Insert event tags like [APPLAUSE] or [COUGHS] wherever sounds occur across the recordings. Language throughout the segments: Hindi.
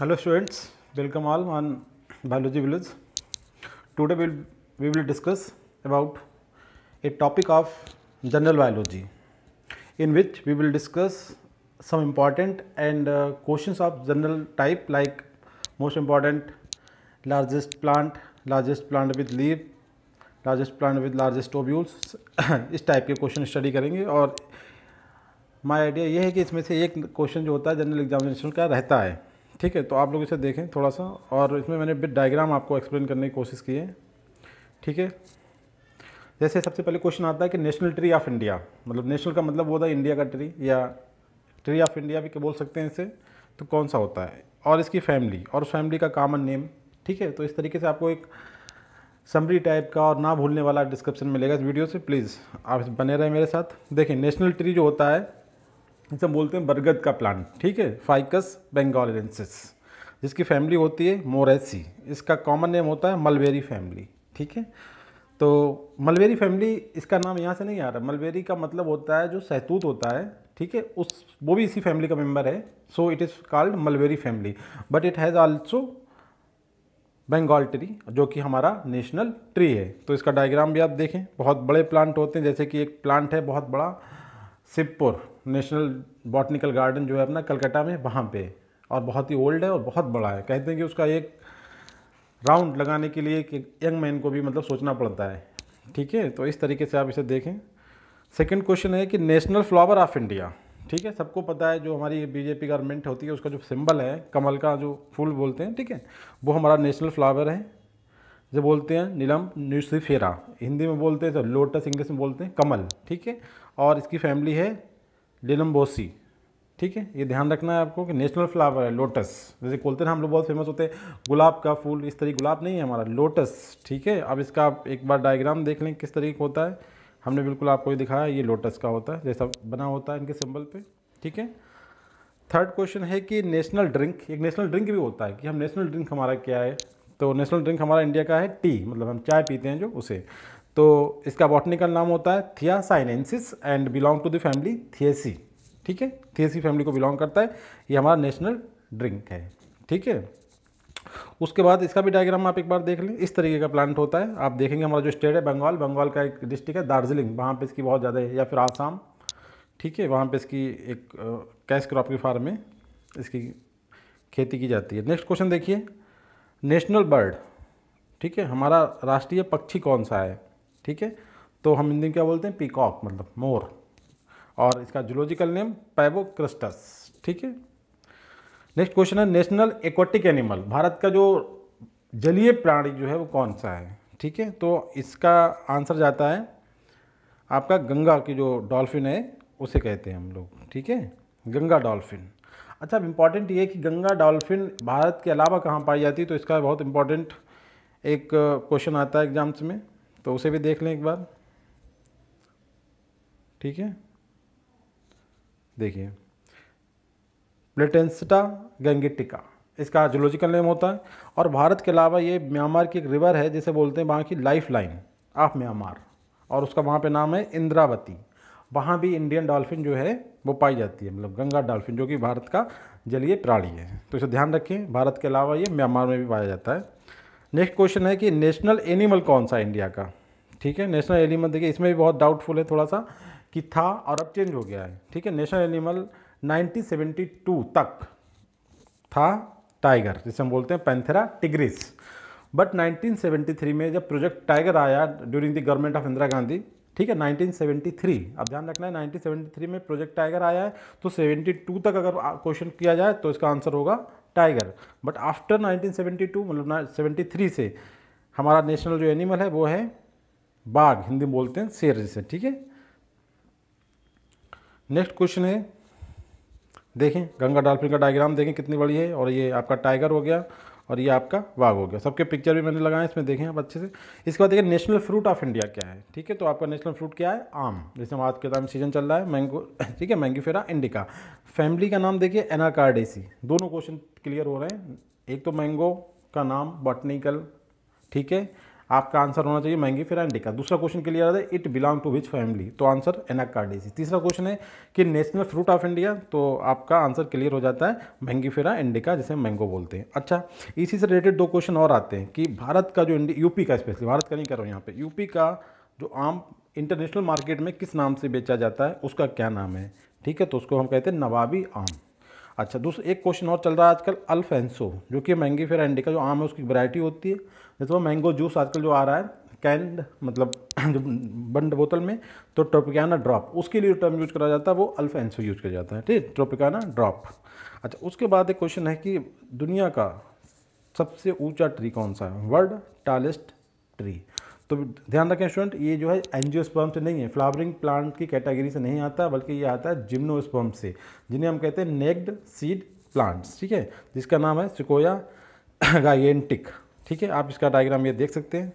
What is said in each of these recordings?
hello students welcome all on biology village today we'll, we will discuss about a topic of general biology in which we will discuss some important and uh, questions of general type like most important largest plant largest plant with leaf largest plant with largest tubules इस टाइप के क्वेश्चन स्टडी करेंगे और माय आइडिया ये है कि इसमें से एक क्वेश्चन जो होता है जनरल एग्जामिनेशन का रहता है ठीक है तो आप लोग इसे देखें थोड़ा सा और इसमें मैंने बिट डायग्राम आपको एक्सप्लेन करने की कोशिश की है ठीक है जैसे सबसे पहले क्वेश्चन आता है कि नेशनल ट्री ऑफ इंडिया मतलब नेशनल का मतलब होता है इंडिया का ट्री या ट्री ऑफ इंडिया भी बोल सकते हैं इसे तो कौन सा होता है और इसकी फैमिली और फैमिली का कॉमन नेम ठीक है तो इस तरीके से आपको एक समरी टाइप का और ना भूलने वाला डिस्क्रिप्शन मिलेगा इस वीडियो से प्लीज़ आप बने रहें मेरे साथ देखिए नेशनल ट्री जो होता है इसे बोलते हैं बरगद का प्लांट ठीक है फाइकस बेंगालिस जिसकी फैमिली होती है मोरेसी इसका कॉमन नेम होता है मलबेरी फैमिली ठीक है तो मलबेरी फैमिली इसका नाम यहाँ से नहीं आ रहा मलबेरी का मतलब होता है जो सहतूत होता है ठीक है उस वो भी इसी फैमिली का मेम्बर है so it is called mulberry family but it has also Bengal tree जो कि हमारा नेशनल ट्री है तो इसका डायग्राम भी आप देखें बहुत बड़े प्लांट होते हैं जैसे कि एक प्लांट है बहुत बड़ा सिपुर नेशनल बॉटनिकल गार्डन जो है अपना कलकत्ता में वहाँ पे और बहुत ही ओल्ड है और बहुत बड़ा है कहते हैं कि उसका एक राउंड लगाने के लिए एक यंग मैन को भी मतलब सोचना पड़ता है ठीक है तो इस तरीके से आप इसे देखें सेकंड क्वेश्चन है कि नेशनल फ्लावर ऑफ इंडिया ठीक है सबको पता है जो हमारी बीजेपी गवर्नमेंट होती है उसका जो सिंबल है कमल का जो फूल बोलते हैं ठीक है वो हमारा नेशनल फ्लावर है जो बोलते हैं नीलम न्यूसीफेरा हिंदी में बोलते हैं तो लोटस इंग्लिश में बोलते हैं कमल ठीक है और इसकी फैमिली है डिलम्बोसी ठीक है ये ध्यान रखना है आपको कि नेशनल फ्लावर है लोटस जैसे कोलते हम लोग बहुत फेमस होते हैं गुलाब का फूल इस तरीके गुलाब नहीं है हमारा लोटस ठीक है अब इसका आप एक बार डायग्राम देख लें किस तरीके होता है हमने बिल्कुल आपको ये दिखाया ये लोटस का होता है जैसा बना होता है इनके सिंबल पे ठीक है थर्ड क्वेश्चन है कि नेशनल ड्रिंक एक नेशनल ड्रिंक भी होता है कि हम नेशनल ड्रिंक हमारा क्या है तो नेशनल ड्रिंक हमारा इंडिया का है टी मतलब हम चाय पीते हैं जो उसे तो इसका बॉटनिकल नाम होता है thea sinensis and belong to the family Theaceae ठीक है थिएसी फैमिली को बिलोंग करता है ये हमारा नेशनल ड्रिंक है ठीक है उसके बाद इसका भी डायग्राम आप एक बार देख लें इस तरीके का प्लांट होता है आप देखेंगे हमारा जो स्टेट है बंगाल बंगाल का एक डिस्ट्रिक्ट है दार्जिलिंग वहाँ पर इसकी बहुत ज़्यादा है या फिर आसाम ठीक है वहाँ पर इसकी एक कैश क्रॉप की फार्म में इसकी खेती की जाती है नेक्स्ट क्वेश्चन देखिए नेशनल बर्ड ठीक है हमारा राष्ट्रीय पक्षी कौन सा है ठीक है तो हम हिंदी में क्या बोलते हैं पीकॉक मतलब मोर और इसका जूलॉजिकल नेम पैबो क्रिस्टस ठीक है नेक्स्ट क्वेश्चन है नेशनल एक्वाटिक एनिमल भारत का जो जलीय प्राणी जो है वो कौन सा है ठीक है तो इसका आंसर जाता है आपका गंगा की जो डॉल्फिन है उसे कहते हैं हम लोग ठीक है गंगा डॉल्फिन अच्छा अब इम्पॉर्टेंट ये कि गंगा डॉल्फिन भारत के अलावा कहाँ पाई जाती है तो इसका बहुत इम्पॉर्टेंट एक क्वेश्चन आता है एग्जाम्स में तो उसे भी देख लें एक बार ठीक है देखिए प्लेटेंसटा गंगेटिका इसका जोलॉजिकल नेम होता है और भारत के अलावा ये म्यांमार की एक रिवर है जिसे बोलते हैं वहाँ की लाइफ लाइन ऑफ म्यांमार और उसका वहाँ पे नाम है इंद्रावती वहाँ भी इंडियन डॉल्फिन जो है वो पाई जाती है मतलब गंगा डॉल्फिन जो कि भारत का जलीय प्राणी है तो इसे ध्यान रखें भारत के अलावा ये म्यांमार में भी पाया जाता है नेक्स्ट क्वेश्चन है कि नेशनल एनिमल कौन सा इंडिया का ठीक है नेशनल एनिमल देखिए इसमें भी बहुत डाउटफुल है थोड़ा सा कि था और अब चेंज हो गया है ठीक है नेशनल एनिमल 1972 तक था टाइगर जिसे हम बोलते हैं पैंथेरा टिग्रिस बट 1973 में जब प्रोजेक्ट टाइगर आया during the government of Indira Gandhi ठीक है 1973 अब ध्यान रखना है 1973 में प्रोजेक्ट टाइगर आया है तो 72 तक अगर क्वेश्चन किया जाए तो इसका आंसर होगा टाइगर बट आफ्टर 1972 मतलब 73 से हमारा नेशनल जो एनिमल है वो है बाघ हिंदी में बोलते हैं शेर जैसे ठीक है नेक्स्ट क्वेश्चन है देखें गंगा डॉल्फिन का डायग्राम देखें कितनी बड़ी है और ये आपका टाइगर हो गया और ये आपका वाघ हो गया सबके पिक्चर भी मैंने लगाए इसमें देखें आप अच्छे से इसके बाद देखिए नेशनल फ्रूट ऑफ इंडिया क्या है ठीक है तो आपका नेशनल फ्रूट क्या है आम जैसे हम आज के टाइम सीजन चल रहा है मैंगो [COUGHS] ठीक है मैंगी फेरा इंडिका फैमिली का नाम देखिए एनाकार्डेसी दोनों क्वेश्चन क्लियर हो रहे हैं एक तो मैंगो का नाम बॉटनिकल ठीक है आपका आंसर होना चाहिए महंगी फिरांडी का दूसरा क्वेश्चन क्लियर आ रहा है it belong to which family तो आंसर एनाकार्डेसी तीसरा क्वेश्चन है कि नेशनल फ्रूट ऑफ इंडिया तो आपका आंसर क्लियर हो जाता है महंगी फिरा इंडिका जिसे मैंगो बोलते हैं अच्छा इसी से रिलेटेड दो क्वेश्चन और आते हैं कि भारत का जो यूपी का स्पेशली भारत का नहीं कर रहा हूँ यहाँ पर यूपी का जो आम इंटरनेशनल मार्केट में किस नाम से बेचा जाता है उसका क्या नाम है ठीक है तो उसको हम कहते हैं नवाबी आम अच्छा दूसरा एक क्वेश्चन और चल रहा है आजकल अल्फेंसो जो कि महंगी फेरा इंडिका जो आम है उसकी वैरायटी होती है वो मैंगो जूस आजकल जो आ रहा है कैंड मतलब [CLEARS THROAT] जो बंद बोतल में तो ट्रोपिकाना ड्रॉप उसके लिए टर्म यूज करा जाता है वो अल्फेंसो यूज किया जाता है ठीक ट्रोपिकाना ड्रॉप अच्छा उसके बाद एक क्वेश्चन है कि दुनिया का सबसे ऊंचा ट्री कौन सा है वर्ल्ड टालेस्ट ट्री तो ध्यान रखें स्टूडेंट ये जो है स्पर्म से नहीं है फ्लावरिंग प्लांट की कैटेगरी से नहीं आता बल्कि ये आता है स्पर्म से जिन्हें हम कहते हैं नेक्ड सीड प्लांट्स ठीक है जिसका नाम है सिकोया गायेंटिक [CLEARS THROAT] ठीक है आप इसका डायग्राम ये देख सकते हैं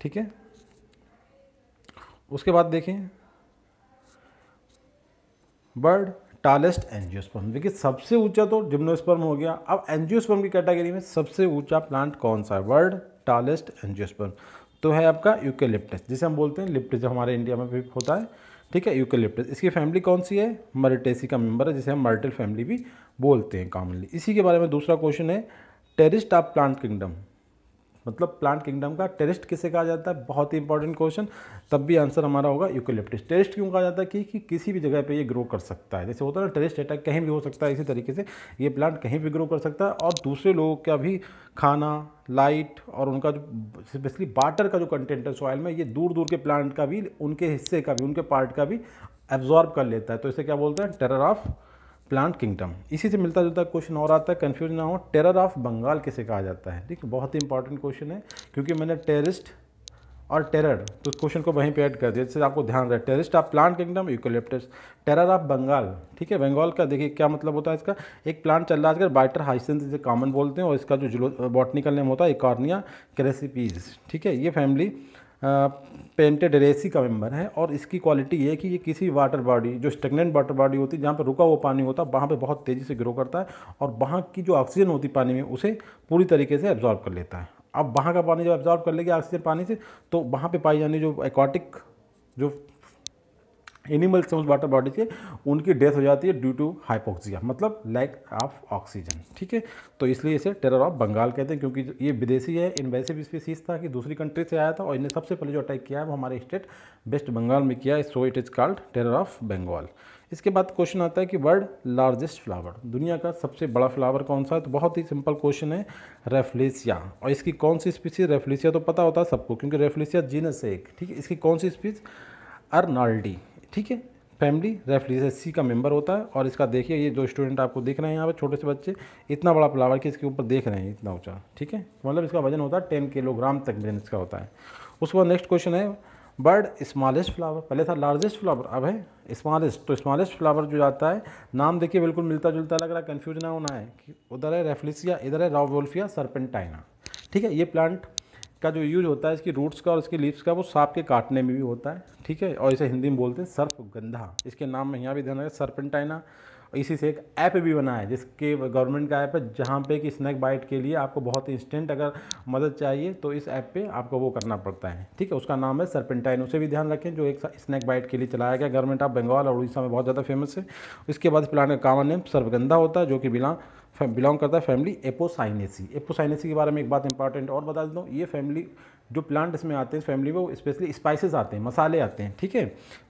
ठीक है उसके बाद देखें बर्ड टालेस्ट एनजियोस्पर्म देखिए सबसे ऊंचा तो जिम्नोस्पर्म हो गया अब एनजियोस्पर्म की कैटेगरी में सबसे ऊंचा प्लांट कौन सा है वर्ल्ड टालेस्ट एनजियोस्पर्म तो है आपका यूकेलिप्टस जिसे हम बोलते हैं लिप्टस जो हमारे इंडिया में भी होता है ठीक है यूकेलिप्टस इसकी फैमिली कौन सी है मर्टेसी का मेंबर है जिसे हम मर्टल फैमिली भी बोलते हैं कॉमनली इसी के बारे में दूसरा क्वेश्चन है टेरिस्ट ऑफ प्लांट किंगडम मतलब प्लांट किंगडम का टेरिस्ट किसे कहा जाता है बहुत ही इंपॉर्टेंट क्वेश्चन तब भी आंसर हमारा होगा यूकोलिप्टिस टेरिस्ट क्यों कहा जाता है कि, कि किसी भी जगह पे ये ग्रो कर सकता है जैसे होता है ना टेरिस्ट अटैक कहीं भी हो सकता है इसी तरीके से ये प्लांट कहीं भी ग्रो कर सकता है और दूसरे लोगों का भी खाना लाइट और उनका जो स्पेशली वाटर का जो कंटेंट है सॉइल में ये दूर दूर के प्लांट का भी उनके हिस्से का भी उनके पार्ट का भी एब्जॉर्ब कर लेता है तो इसे क्या बोलते हैं टेरर ऑफ प्लांट किंगडम इसी से मिलता जुलता क्वेश्चन और आता है कन्फ्यूज ना हो टेरर ऑफ बंगाल किसे कहा जाता है ठीक है बहुत ही इंपॉर्टेंट क्वेश्चन है क्योंकि मैंने टेरिस्ट और टेरर तो क्वेश्चन को वहीं पे ऐड कर दिया जिससे आपको ध्यान रहे terrorist of plant kingdom eucalyptus terror of Bengal ठीक है बंगाल का देखिए क्या मतलब होता है इसका एक प्लांट चल रहा है आजकल बाइटर हाइसेंस जिसे कॉमन बोलते हैं और इसका जो बॉटनिकल नेम होता है इकॉर्निया क्रेसिपीज ठीक है ये फैमिली पेंटेड रेसी का मेम्बर है और इसकी क्वालिटी ये है कि ये किसी वाटर बॉडी जो स्टेगनेंट वाटर बॉडी होती है जहाँ पर रुका हुआ पानी होता है वहाँ पर बहुत तेज़ी से ग्रो करता है और वहाँ की जो ऑक्सीजन होती पानी में उसे पूरी तरीके से एब्जॉर्ब कर लेता है अब वहाँ का पानी जब एब्जॉर्ब कर लेगा ऑक्सीजन पानी से तो वहाँ पर पाई जाने जो एक्वाटिक जो एनिमल सम्स वाटर बॉडी के उनकी डेथ हो जाती है ड्यू टू हाइपोक्सिया मतलब लैक ऑफ ऑक्सीजन ठीक है तो इसलिए इसे टेरर ऑफ बंगाल कहते हैं क्योंकि ये विदेशी है इन्वेसिव स्पीसीज था कि दूसरी कंट्री से आया था और इन्हें सबसे पहले जो अटैक किया है वो हमारे स्टेट वेस्ट बंगाल में किया है so it is called terror of Bengal इसके बाद क्वेश्चन आता है कि वर्ल्ड लार्जेस्ट फ्लावर दुनिया का सबसे बड़ा फ्लावर कौन सा है तो बहुत ही सिंपल क्वेश्चन है रेफ्लेसिया और इसकी कौन सी स्पीसी रेफ्लेसिया तो पता होता है सबको क्योंकि रेफ्लेसिया जीनस है एक ठीक है इसकी कौन सी स्पीस अर्नाल्डी ठीक है फैमिली रेफलीस एस सी का मेंबर होता है और इसका देखिए ये जो स्टूडेंट आपको देख रहे हैं यहाँ पर छोटे से बच्चे इतना बड़ा फ्लावर के इसके ऊपर देख रहे हैं इतना ऊँचा ठीक है मतलब इसका वजन होता है टेन किलोग्राम तक वजन इसका होता है उसके बाद नेक्स्ट क्वेश्चन है बर्ड स्मॉलेस्ट फ्लावर पहले था लार्जेस्ट फ्लावर अब है स्मॉलेस्ट तो स्मॉलेस्ट फ्लावर जो आता है नाम देखिए बिल्कुल मिलता जुलता लग रहा है कन्फ्यूज ना होना है कि उधर है रेफलिसिया इधर है रावोल्फिया सरपेंटाइना ठीक है ये प्लांट का जो यूज होता है इसकी रूट्स का और इसकी लीव्स का वो सांप के काटने में भी होता है ठीक है और इसे हिंदी में बोलते हैं सर्फ गंधा इसके नाम में यहाँ भी ध्यान रखें सर्पेंटाइना इसी से एक ऐप भी बना है जिसके गवर्नमेंट का ऐप है जहाँ पे कि स्नैक बाइट के लिए आपको बहुत इंस्टेंट अगर मदद चाहिए तो इस ऐप पे आपको वो करना पड़ता है ठीक है उसका नाम है सरपेंटाइन उसे भी ध्यान रखें जो एक स्नैक बाइट के लिए चलाया गया गवर्नमेंट ऑफ बंगाल और उड़ीसा में बहुत ज़्यादा फेमस है इसके बाद प्लांट का कामन नेम सर्वगंधा होता है जो कि बिलोंग बिलोंग करता है फैमिली एपोसाइनेसी एपोसाइनेसी के बारे में एक बात इंपॉर्टेंट और बता दूँ ये फैमिली जो प्लांट इसमें आते हैं फैमिली में वो स्पेशली स्पाइसेस आते हैं मसाले आते हैं ठीक है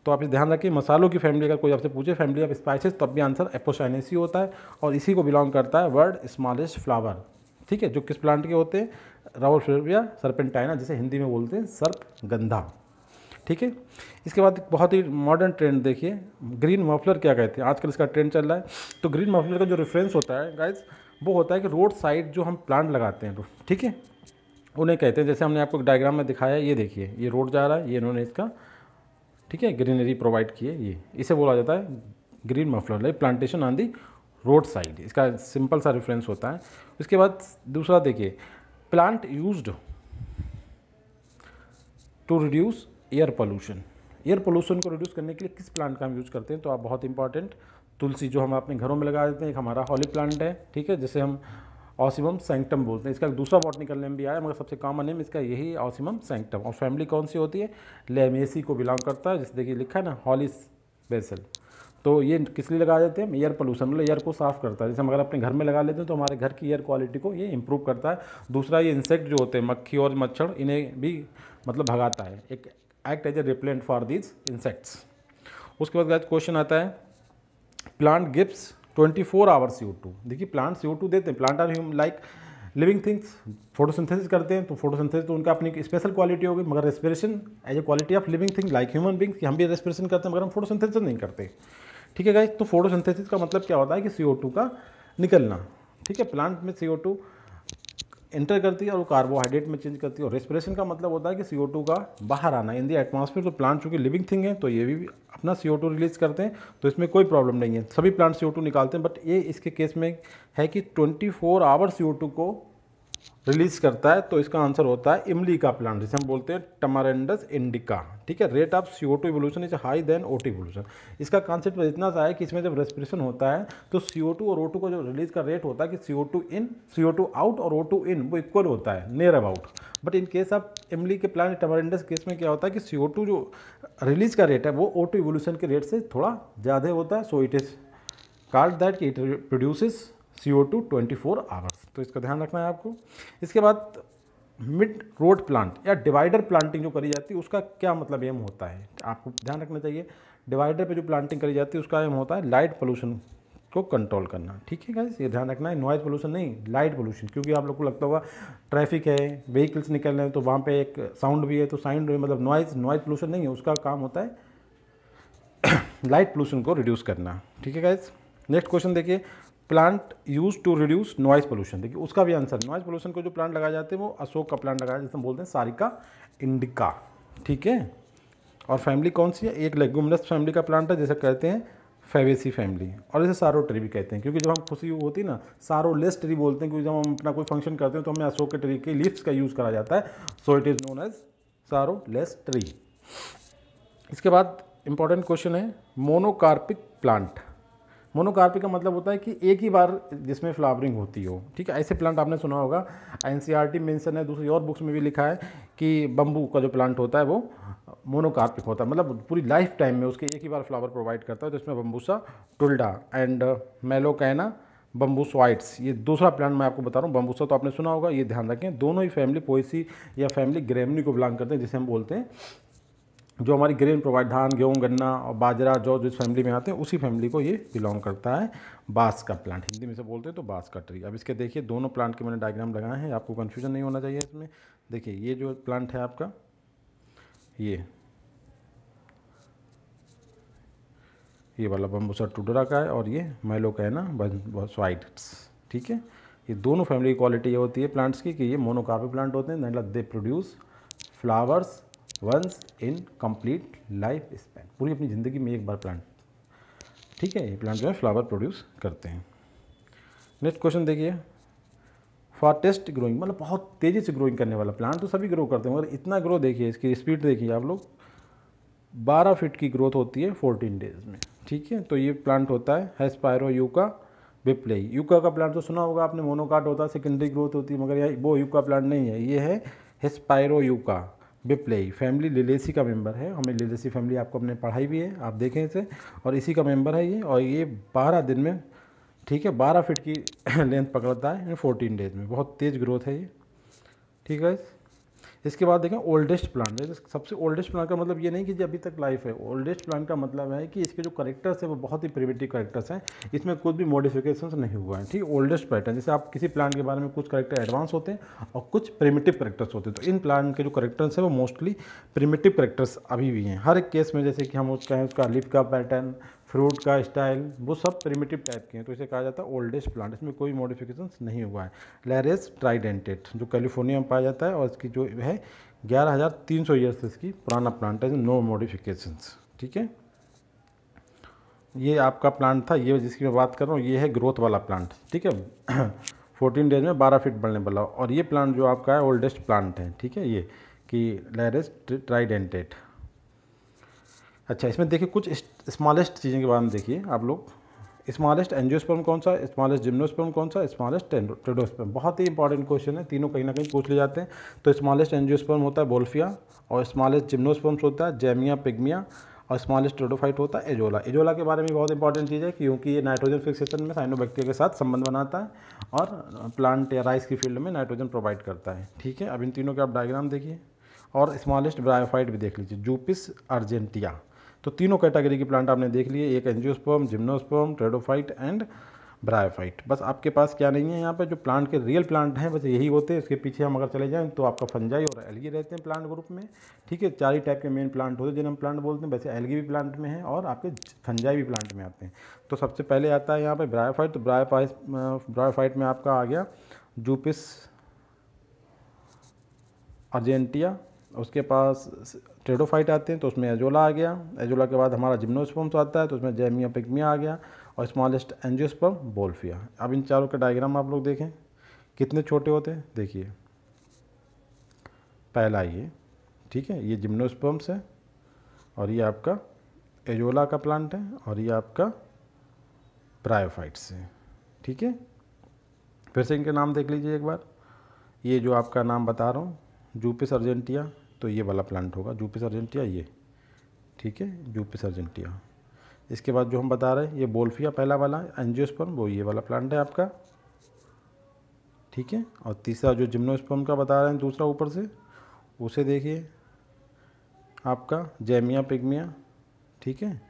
तो आप ध्यान रखिए मसालों की फैमिली अगर कोई आपसे पूछे फैमिली ऑफ स्पाइसेस तब भी आंसर एपोसाइनेसी होता है और इसी को बिलोंग करता है वर्ड स्मॉलेस्ट फ्लावर ठीक है जो किस प्लांट के होते हैं राहुल या सरपेंटाइना जिसे हिंदी में बोलते हैं सर्प गंधा ठीक है इसके बाद एक बहुत ही मॉडर्न ट्रेंड देखिए ग्रीन मफलर क्या कहते हैं आजकल इसका ट्रेंड चल रहा है तो ग्रीन मफलर का जो रेफरेंस होता है गाइज वो होता है कि रोड साइड जो हम प्लांट लगाते हैं ठीक है उन्हें कहते हैं जैसे हमने आपको डायग्राम में दिखाया ये देखिए ये रोड जा रहा है ये इन्होंने इसका ठीक है ग्रीनरी प्रोवाइड की है ये इसे बोला जाता है green muffler like plantation on the road side इसका सिंपल सा रेफरेंस होता है उसके बाद दूसरा देखिए plant use to reduce air pollution air pollution को रिड्यूस करने के लिए किस प्लांट का हम यूज़ करते हैं तो आप बहुत इंपॉर्टेंट तुलसी जो हम अपने घरों में लगा देते हैं एक हमारा हॉली प्लांट है ठीक है जिसे हम ऑसिमम सेंक्टम बोलते हैं इसका दूसरा बॉटनिकल नेम भी आया मगर सबसे कॉमन नेम इसका यही ऑसिमम सेंक्टम और फैमिली कौन सी होती है लेमेसी को बिलोंग करता है जैसे देखिए लिखा है ना हॉलिस बेसल तो ये किस लिए लगा देते हैं एयर पोल्यूशन मतलब एयर को साफ़ करता है जैसे हम अगर अपने घर में लगा लेते हैं तो हमारे घर की एयर क्वालिटी को ये इंप्रूव करता है दूसरा ये इंसेक्ट जो होते हैं मक्खी और मच्छर इन्हें भी मतलब भगाता है एक act as a repellent for these insects उसके बाद क्वेश्चन आता है plant gift twenty four hour C देखिए प्लांट सी देते हैं plant are human like living things photosynthesis करते हैं तो फोटोसिंथेसिस तो उनका अपनी स्पेशल क्वालिटी होगी मगर respiration as a quality of living thing like human beings हम भी रेस्पिरेशन करते हैं मगर हम फोटोसिंथेसिस नहीं करते ठीक है गाइज तो फोटोसिंथेसिस का मतलब क्या होता है कि सी का निकलना ठीक है प्लांट में सी इंटर करती है और कार्बोहाइड्रेट में चेंज करती है और रेस्पिरेशन का मतलब होता है कि सी का बाहर आना इन दी एटमोसफियर तो प्लांट चूँकि लिविंग थिंग है तो ये भी अपना सी रिलीज करते हैं तो इसमें कोई प्रॉब्लम नहीं है सभी प्लांट सी निकालते हैं बट ये इसके केस में है कि ट्वेंटी फोर आवर सी को रिलीज करता है तो इसका आंसर होता है इमली का प्लांट जिसे हम बोलते हैं टमारेंडस इंडिका ठीक है rate of C O two evolution is high then O two evolution इसका कॉन्सेप्ट इतना सा है कि इसमें जब रेस्पिरेशन होता है तो सी ओ टू और ओ टू का जो रिलीज का रेट होता है कि C O two in C O two out और ओ टू इन वो इक्वल होता है near about but in case of इमली के प्लांट टमारेंडस केस में क्या होता है कि सी ओ टू जो रिलीज का रेट है वो ओ टू इवोल्यूशन के रेट से थोड़ा ज़्यादा होता है so it is called that it produces C O two twenty four hours तो इसका ध्यान रखना है आपको इसके बाद मिड रोड प्लांट या डिवाइडर प्लांटिंग जो करी जाती है उसका क्या मतलब एम होता है आपको ध्यान रखना चाहिए डिवाइडर पे जो प्लांटिंग करी जाती है उसका एम होता है लाइट पोल्यूशन को कंट्रोल करना ठीक है गाइस ये ध्यान रखना है नॉइज़ पोल्यूशन नहीं लाइट पोल्यूशन क्योंकि आप लोग को लगता होगा ट्रैफिक है व्हीकल्स निकल रहे हैं तो वहाँ पे एक साउंड भी है तो साउंड मतलब नॉइज़ नॉइज़ पोल्यूशन नहीं है उसका काम होता है लाइट [COUGHS] पोल्यूशन को रिड्यूस करना ठीक है गाइज नेक्स्ट क्वेश्चन देखिए plant use to reduce noise pollution देखिए उसका भी आंसर नॉइज़ पोल्यूशन को जो प्लांट लगाए जाते हैं वो अशोक का प्लांट लगाया जिसमें बोलते हैं सारिका इंडिका ठीक है और फैमिली कौन सी है एक लेगुमलस फैमिली का प्लांट है जैसे कहते हैं फेवेसी फैमिली और इसे सारो ट्री भी कहते हैं क्योंकि जब हम खुशी होती है ना सारो लेस ट्री बोलते हैं क्योंकि जब हम अपना कोई फंक्शन करते हैं तो हमें अशोक के ट्री के लिप्स का यूज़ करा जाता है so it is known as sorrowless tree इसके बाद इंपॉर्टेंट क्वेश्चन है मोनोकार्पिक प्लांट मोनोकार्पिक का मतलब होता है कि एक ही बार जिसमें फ्लावरिंग होती हो ठीक है ऐसे प्लांट आपने सुना होगा एन सी आर टी है दूसरी और बुक्स में भी लिखा है कि बम्बू का जो प्लांट होता है वो मोनोकार्पिक होता है मतलब पूरी लाइफ टाइम में उसके एक ही बार फ्लावर प्रोवाइड करता है तो इसमें बम्बूसा टुलडा एंड मेलो बम्बू स्वाइट्स ये दूसरा प्लांट मैं आपको बता रहा हूँ बम्बूसा तो आपने सुना होगा ये ध्यान रखें दोनों ही फैमिली पोइसी या फैमिली ग्रेमनी को बिलोंग करते हैं जिसे हम बोलते हैं जो हमारी ग्रेन प्रोवाइड धान गेहूँ गन्ना और बाजरा जो जिस फैमिली में आते हैं उसी फैमिली को ये बिलोंग करता है बांस का प्लांट हिंदी में से बोलते हैं तो बांस का ट्री अब इसके देखिए दोनों प्लांट के मैंने डायग्राम लगाए हैं आपको कन्फ्यूजन नहीं होना चाहिए इसमें देखिए ये जो प्लांट है आपका ये ये वाला बम्बूसा टुडरा का है और ये मैलो का है ना वाइट्स ठीक है ये दोनों फैमिली की क्वालिटी ये होती है प्लांट्स की कि ये मोनोकार्पी प्लांट होते हैं they produce flowers once in complete life span पूरी अपनी ज़िंदगी में एक बार प्लांट ठीक है ये प्लांट जो है फ्लावर प्रोड्यूस करते हैं नेक्स्ट क्वेश्चन देखिए फास्टेस्ट ग्रोइंग मतलब बहुत तेज़ी से ग्रोइंग करने वाला प्लांट तो सभी ग्रो करते हैं मगर इतना ग्रो देखिए इसकी स्पीड देखिए आप लोग 12 फीट की ग्रोथ होती है 14 डेज़ में ठीक है तो ये प्लांट होता है हेस्पायरो यूका बिप्ले यूका का प्लांट तो सुना होगा आपने मोनोकाट होता है सेकेंडरी ग्रोथ होती है मगर यह वो यूका प्लांट नहीं है ये है हेस्पायरो यूका बिप्लेई फैमिली लिलेसी का मेंबर है हमें लिलेसी फैमिली आपको अपने पढ़ाई भी है आप देखें इसे और इसी का मेंबर है ये और ये बारह दिन में ठीक है बारह फिट की [CLEARS THROAT] लेंथ पकड़ता है फोर्टीन डेज में बहुत तेज़ ग्रोथ है ये ठीक है इसके बाद देखें ओल्डेस्ट प्लान सबसे ओल्डेस्ट प्लान का मतलब ये नहीं कि अभी तक लाइफ है ओल्डेस्ट प्लान का मतलब है कि इसके जो करेक्टर्स हैं वो बहुत ही प्रिवेटिव करेक्टर्स हैं इसमें कुछ भी मॉडिफिकेशन नहीं हुआ है ठीक ओल्डेस्ट पैटर्न जैसे आप किसी प्लान के बारे में कुछ करेक्टर एडवांस होते हैं और कुछ प्रिमेटिव करेक्टर्स होते हैं तो इन प्लान के जो करेक्टर्स हैं वो मोस्टली प्रिमेटिव करेक्टर्स अभी भी हैं हर एक केस में जैसे कि हम उसका उसका लिप का पैटर्न फ्रूट का स्टाइल वो सब प्रिमेटिव टाइप के हैं तो इसे कहा जाता है ओल्डेस्ट प्लांट इसमें कोई मॉडिफिकेशन नहीं हुआ है लैरेस ट्राइडेंटेड जो कैलिफोर्निया में पाया जाता है और इसकी जो है ग्यारह हज़ार तीन सौ ईयर्स इसकी पुराना प्लांट है नो मॉडिफिकेशंस ठीक है ये आपका प्लांट था ये जिसकी मैं बात कर रहा हूँ ये है ग्रोथ वाला प्लांट ठीक है फोर्टीन [CLEARS THROAT] डेज में बारह फीट बढ़ने वाला और ये प्लांट जो आपका है ओल्डेस्ट प्लांट है ठीक है ये कि लैरेस ट्राइडेंटेड अच्छा इसमें देखिए कुछ स्मॉलेस्ट चीज़ें के बारे में देखिए आप लोग स्मॉलेस्ट एनजियोस्पर्म कौन सा स्मॉलेस्ट जिम्नोस्पर्म कौन सा स्मॉलेस्ट टेडोस्पर्म बहुत ही इंपॉर्टेंट क्वेश्चन है तीनों कहीं ना कहीं पूछ लिए जाते हैं तो स्मॉलेस्ट एनजियोस्पर्म होता है बोल्फिया और स्मॉलेस्ट जिम्नोस्पर्म्स होता है जेमिया पिग्मिया और स्मॉलेस्ट टेडोफाइट होता है एजोला एजोला के बारे में बहुत इंपॉर्टेंट चीज़ है क्योंकि ये नाइट्रोजन फिक्सेशन में साइनोबैक्टीरिया के साथ संबंध बनाता है और प्लांट या राइस की फील्ड में नाइट्रोजन प्रोवाइड करता है ठीक है अब इन तीनों के आप डायग्राम देखिए और स्मॉलेस्ट ब्रायोफाइट भी देख लीजिए जूपिस अर्जेंटिया तो तीनों कैटेगरी की प्लांट आपने देख लिए एक angiosperm gymnosperm pteridophyte and bryophyte बस आपके पास क्या नहीं है यहाँ पर जो प्लांट के रियल प्लांट हैं बस यही होते हैं इसके पीछे हम अगर चले जाएँ तो आपका फंजाई और एलगी रहते हैं प्लांट ग्रुप में ठीक है चार ही टाइप के मेन प्लांट होते हैं जिन्हें हम प्लांट बोलते हैं वैसे एलगी भी प्लांट में है और आपके फंजाई भी प्लांट में आते हैं तो सबसे पहले आता है यहाँ पर ब्रायोफाइट तो ब्रायोफाइट ब्रायोफाइट में आपका आ गया जूपिस अर्जेंटिया उसके पास टेडोफाइट आते हैं तो उसमें एजोला आ गया एजोला के बाद हमारा जिम्नोस्पम्स आता है तो उसमें जैमिया पिग्मिया आ गया और स्मॉलेस्ट एनजियोस्पर्म बोल्फिया अब इन चारों के डायग्राम आप लोग देखें कितने छोटे होते हैं देखिए पहला ये ठीक है ये जिम्नोस्पम्स है और ये आपका एजोला का प्लांट है और ये आपका प्रायोफाइट्स है ठीक है फिर से इनके नाम देख लीजिए एक बार ये जो आपका नाम बता रहा हूँ जूपिस अर्जेंटिया तो ये वाला प्लांट होगा जूपिस अर्जेंटिया ये ठीक है जूपिस अर्जेंटिया इसके बाद जो हम बता रहे हैं ये बोल्फिया पहला वाला एनजियोस्पर्म वो ये वाला प्लांट है आपका ठीक है और तीसरा जो जिम्नोस्पर्म का बता रहे हैं दूसरा ऊपर से उसे देखिए आपका जैमिया पिग्मिया ठीक है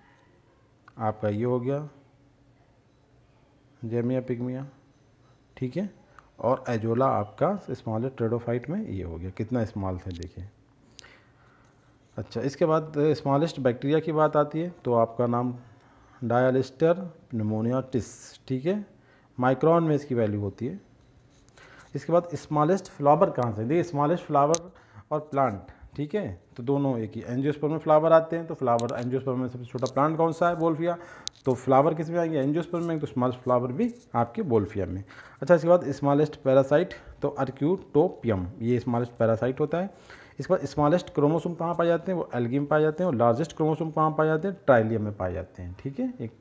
आपका ये हो गया जैमिया पिग्मिया ठीक है और एजोला आपका स्मॉल ट्रेडोफाइट में ये हो गया कितना स्मॉल था देखिए अच्छा इसके बाद स्मॉलेस्ट बैक्टीरिया की बात आती है तो आपका नाम डायलिस्टर टिस ठीक है माइक्रॉन में इसकी वैल्यू होती है इसके बाद स्मॉलेस्ट फ्लावर कहाँ से देखिए स्मॉलेस्ट फ्लावर और प्लांट ठीक है तो दोनों एक ही एनजियोस्पर में फ्लावर आते हैं तो फ्लावर एनजियोस्पर में सबसे छोटा प्लांट कौन सा है बोल्फिया तो फ्लावर किस में आएंगे एनजियोस्पर में तो स्मॉलेस्ट फ्लावर भी आपके बोल्फिया में अच्छा इसके बाद स्मॉलेस्ट पैरासाइट तो अर्क्यूटोपियम ये स्मॉलेस्ट पैरासाइट होता है इसके बाद स्मॉलेस्ट क्रोमोसोम कहाँ पाए जाते हैं वो एल्गी में पाए जाते हैं और लार्जेस्ट क्रोमोसोम कहाँ पाए जाते हैं ट्राइलियम में पाए जाते हैं ठीक है एक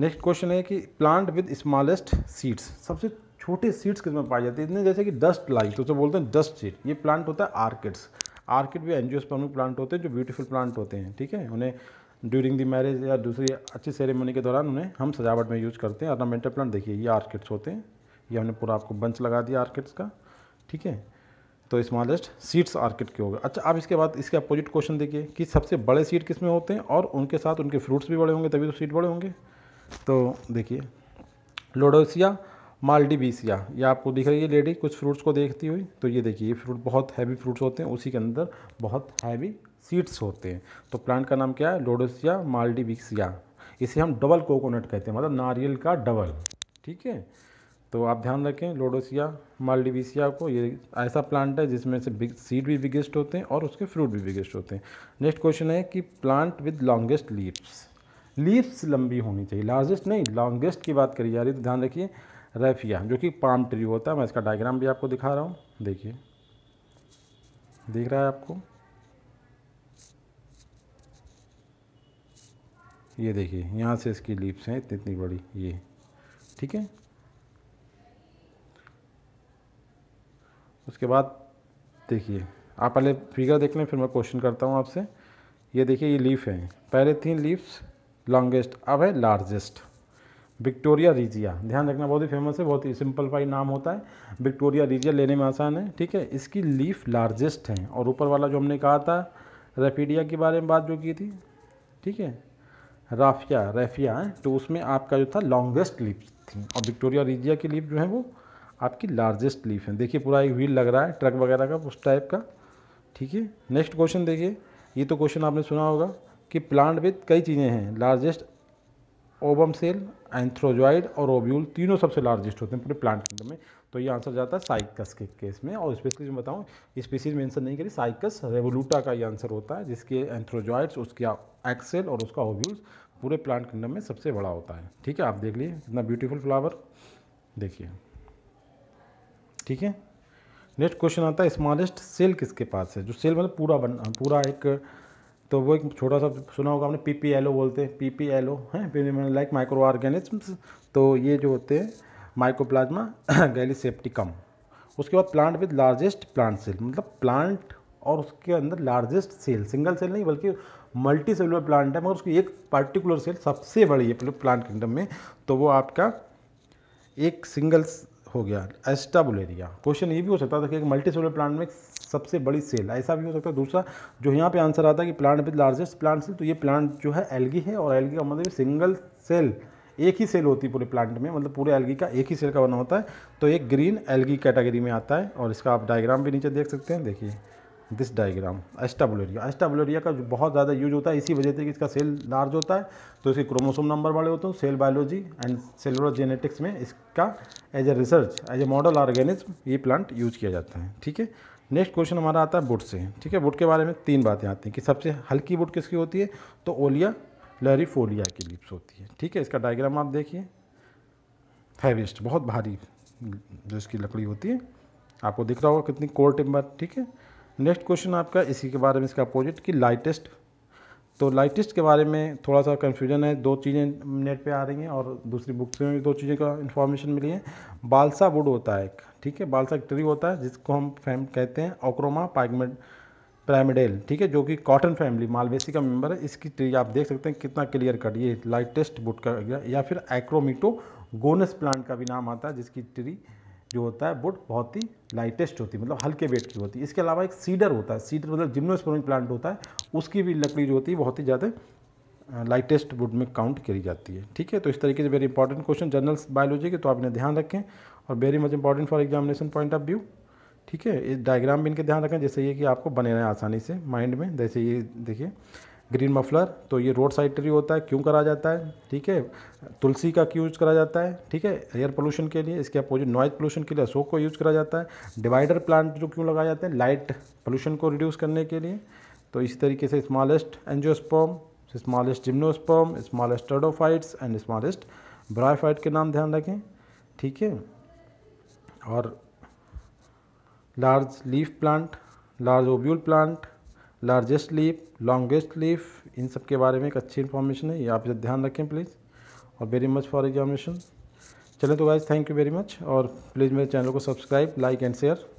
नेक्स्ट क्वेश्चन है कि प्लांट विद स्मॉलेस्ट सीड्स सबसे छोटे सीड्स किस में पाए जाते हैं इतने जैसे कि डस्ट लाइक तो उसे बोलते हैं डस्ट सीड ये प्लांट होता है आर्किड्स आर्किड भी एनजियोस्पर्मिक प्लांट होते हैं जो ब्यूटीफुल प्लांट होते हैं ठीक है उन्हें ड्यूरिंग दी मैरिज या दूसरी अच्छी सेरेमनी के दौरान उन्हें हम सजावट में यूज़ करते हैं ऑर्नामेंटल प्लांट देखिए ये आर्किड्स होते हैं ये हमने पूरा आपको बंच लगा दिया आर्किड्स का ठीक है तो स्मॉलेस्ट सीट्स आर्किड के हो गए अच्छा आप इसके बाद इसके अपोजिट क्वेश्चन देखिए कि सबसे बड़े सीड किस में होते हैं और उनके साथ उनके फ्रूट्स भी बड़े होंगे तभी तो सीड बड़े होंगे तो देखिए लोडोसिया माल्डीबीसिया ये आपको दिख रही है लेडी कुछ फ्रूट्स को देखती हुई तो ये देखिए ये फ्रूट बहुत हैवी फ्रूट्स होते हैं उसी के अंदर बहुत हैवी सीड्स होते हैं तो प्लांट का नाम क्या है लोडोसिया मालडीबिकसिया इसे हम डबल कोकोनट कहते हैं मतलब नारियल का डबल ठीक है तो आप ध्यान रखें लोडोसिया मालडिविसिया को ये ऐसा प्लांट है जिसमें से बिग सीड भी बिगेस्ट होते हैं और उसके फ्रूट भी बिगेस्ट होते हैं नेक्स्ट क्वेश्चन है कि plant with longest leaves leaves लंबी होनी चाहिए लार्जेस्ट नहीं लॉन्गेस्ट की बात करी जा रही है तो ध्यान रखिए रेफिया जो कि पाम ट्री होता है मैं इसका डायग्राम भी आपको दिखा रहा हूँ देखिए देख रहा है आपको ये देखिए यहाँ से इसकी लीप्स हैं इतनी इतनी बड़ी ये ठीक है उसके बाद देखिए आप पहले फिगर देख लें फिर मैं क्वेश्चन करता हूँ आपसे ये देखिए ये लीफ है पहले थी लीफ्स लॉन्गेस्ट अब है लार्जेस्ट विक्टोरिया रीजिया ध्यान रखना बहुत ही फेमस है बहुत ही सिंपलफाई नाम होता है विक्टोरिया रीजिया लेने में आसान है ठीक है इसकी लीफ लार्जेस्ट है और ऊपर वाला जो हमने कहा था रेफीडिया के बारे में बात जो की थी ठीक है राफिया रेफिया है तो उसमें आपका जो था लॉन्गेस्ट लीफ थी और विक्टोरिया रीजिया की लीफ जो है वो आपकी लार्जेस्ट लीफ है देखिए पूरा एक व्हील लग रहा है ट्रक वगैरह का उस टाइप का ठीक है नेक्स्ट क्वेश्चन देखिए ये तो क्वेश्चन आपने सुना होगा कि प्लांट विथ कई चीज़ें हैं लार्जेस्ट ओबम सेल एंथ्रोजॉइड और ओब्यूल तीनों सबसे लार्जेस्ट होते हैं पूरे प्लांट किंगडम में तो ये आंसर जाता है साइकस के केस में और स्पेशली मैं बताऊँ स्पीसीज मेंशन नहीं करी साइकस रेवोलूटा का ये आंसर होता है जिसके एंथ्रोजॉइड्स उसका एक्सेल और उसका ओब्यूल्स पूरे प्लांट किंगडम में सबसे बड़ा होता है ठीक है आप देख लीजिए इतना ब्यूटीफुल फ्लावर देखिए ठीक है नेक्स्ट क्वेश्चन आता है स्मॉलेस्ट सेल किसके पास है जो सेल मतलब पूरा बन पूरा एक तो वो एक छोटा सा सुना होगा आपने पी पी एल ओ बोलते हैं पी पी एल ओ है लाइक माइक्रो ऑर्गेनिज्म तो ये जो होते हैं प्लाज्मा गैली सेप्टिकम उसके बाद plant with largest plant cell मतलब प्लांट और उसके अंदर लार्जेस्ट सेल सिंगल सेल नहीं बल्कि मल्टी सेलुलर प्लांट है मगर उसकी एक पर्टिकुलर सेल सबसे बड़ी है प्लांट मतलब किंगडम में तो वो आपका एक सिंगल हो गया एस्टाबुलेरिया क्वेश्चन ये भी हो सकता था कि एक मल्टी सोलर प्लांट में सबसे बड़ी सेल ऐसा भी हो सकता है दूसरा जो यहाँ पे आंसर आता है कि plant with largest plant cell तो ये प्लांट जो है एलगी है और एलगी का मतलब सिंगल सेल एक ही सेल होती है पूरे प्लांट में मतलब पूरे एलगी का एक ही सेल का बना होता है तो एक ग्रीन एलगी कैटेगरी में आता है और इसका आप डायग्राम भी नीचे देख सकते हैं देखिए दिस डायग्राम एस्टाबलोरिया एस्टाबलोरिया का बहुत ज़्यादा यूज होता है इसी वजह से कि इसका सेल लार्ज होता है तो इसके क्रोमोसोम नंबर बड़े होते हैं cell biology and cellular genetics में इसका as a research as a model organism ये प्लांट यूज किया जाता है ठीक है नेक्स्ट क्वेश्चन हमारा आता है बुट से ठीक है बुट के बारे में तीन बातें आती हैं कि सबसे हल्की बुट किसकी होती है तो ओलिया लरीफोलिया की लिप्स होती है ठीक है इसका डायग्राम आप देखिए हैवेस्ट बहुत भारी जो इसकी लकड़ी होती है आपको दिख रहा होगा कितनी कोर टिम्बर ठीक है नेक्स्ट क्वेश्चन आपका इसी के बारे में इसका अपोजिट कि लाइटेस्ट तो लाइटेस्ट के बारे में थोड़ा सा कन्फ्यूजन है दो चीज़ें नेट पे आ रही हैं और दूसरी बुक्स में भी दो चीज़ें का इन्फॉर्मेशन मिली है बालसा वुड होता है ठीक है बालसा ट्री होता है जिसको हम फैम कहते हैं ओक्रोमा पाइगमेंट प्रामिडेल ठीक है जो कि कॉटन फैमिली मालवेसी का मेंबर है इसकी ट्री आप देख सकते हैं कितना क्लियर कट ये लाइटेस्ट बुट का या फिर एक्रोमीटो गोनस प्लांट का भी नाम आता है जिसकी ट्री जो होता है वुड बहुत ही लाइटेस्ट होती है मतलब हल्के वेट की होती है इसके अलावा एक सीडर होता है सीडर मतलब जिम्नोस्पोरिंग प्लांट होता है उसकी भी लकड़ी जो होती है बहुत ही ज़्यादा लाइटेस्ट वुड में काउंट करी जाती है ठीक है तो इस तरीके से very important question general biology के तो आप इन्हें ध्यान रखें और very much important for examination point of view ठीक है इस डायग्राम भी इनके ध्यान रखें जैसे ये कि आपको बने रहें आसानी से माइंड में जैसे ये देखिए ग्रीन मफलर तो ये रोड साइड ट्री होता है क्यों करा जाता है ठीक है तुलसी का क्यों यूज करा जाता है ठीक है एयर पोल्यूशन के लिए इसके अपोजिट नॉइज पोल्यूशन के लिए अशोक को यूज करा जाता है डिवाइडर प्लांट जो क्यों लगाए जाते हैं लाइट पोल्यूशन को रिड्यूस करने के लिए तो इसी तरीके से smallest angiosperm smallest gymnosperm smallest pteridophytes and smallest bryophyte के नाम ध्यान रखें ठीक है और large leaf plant large ovule plant largest leaf longest leaf इन सब के बारे में एक अच्छी इन्फॉर्मेशन है ये आप ध्यान रखें प्लीज़ और वेरी मच फॉर एग्जामिनेशन चलें तो guys thank you very much और प्लीज़ मेरे चैनल को सब्सक्राइब लाइक एंड शेयर